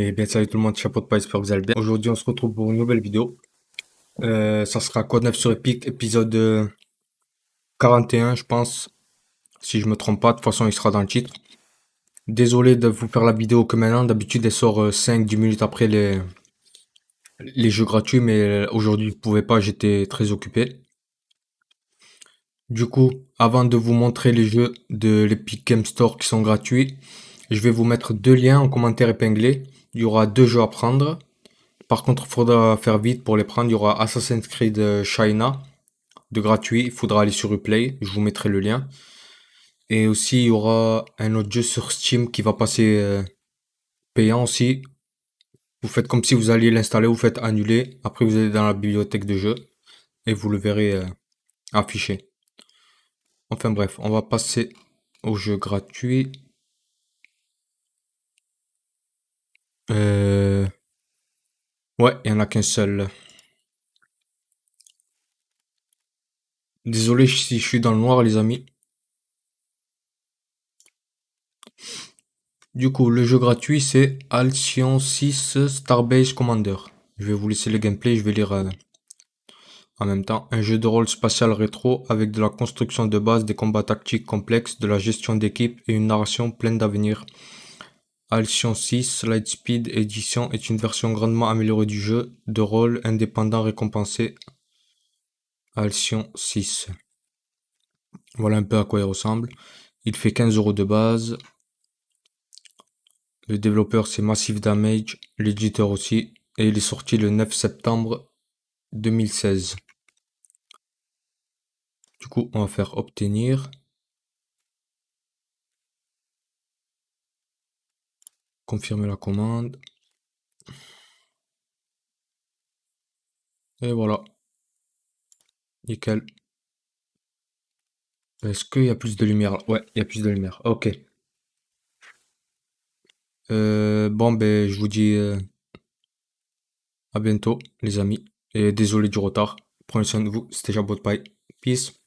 Et bien salut tout le monde, chapeau de paille, j'espère que vous allez bien. Aujourd'hui on se retrouve pour une nouvelle vidéo. Euh, ça sera Code 9 sur Epic, épisode 41 euh, je pense. Si je me trompe pas, de toute façon il sera dans le titre. Désolé de vous faire la vidéo que maintenant, d'habitude elle sort 5-10 euh, minutes après les, les jeux gratuits, mais aujourd'hui je pouvez pas, j'étais très occupé. Du coup, avant de vous montrer les jeux de l'Epic Game Store qui sont gratuits, je vais vous mettre deux liens en commentaire épinglé il y aura deux jeux à prendre. Par contre, il faudra faire vite pour les prendre. Il y aura Assassin's Creed euh, China de gratuit. Il faudra aller sur Uplay. Je vous mettrai le lien. Et aussi, il y aura un autre jeu sur Steam qui va passer euh, payant aussi. Vous faites comme si vous alliez l'installer, vous faites annuler. Après, vous allez dans la bibliothèque de jeu et vous le verrez euh, affiché. Enfin bref, on va passer au jeu gratuit. Ouais, il n'y en a qu'un seul. Désolé si je suis dans le noir, les amis. Du coup, le jeu gratuit, c'est Alcyon 6 Starbase Commander. Je vais vous laisser le gameplay, je vais lire euh, en même temps. Un jeu de rôle spatial rétro avec de la construction de base, des combats tactiques complexes, de la gestion d'équipe et une narration pleine d'avenir. Alcyon 6 Lightspeed Edition est une version grandement améliorée du jeu de rôle indépendant récompensé Alcyon 6. Voilà un peu à quoi il ressemble. Il fait 15 euros de base. Le développeur c'est Massive Damage, l'éditeur aussi, et il est sorti le 9 septembre 2016. Du coup, on va faire obtenir. confirmer la commande. Et voilà. Nickel. Est-ce qu'il y a plus de lumière Ouais, il y a plus de lumière. Ok. Euh, bon, ben, je vous dis euh, à bientôt, les amis. Et désolé du retard. Prenez soin de vous. C'était Jabot paille Peace.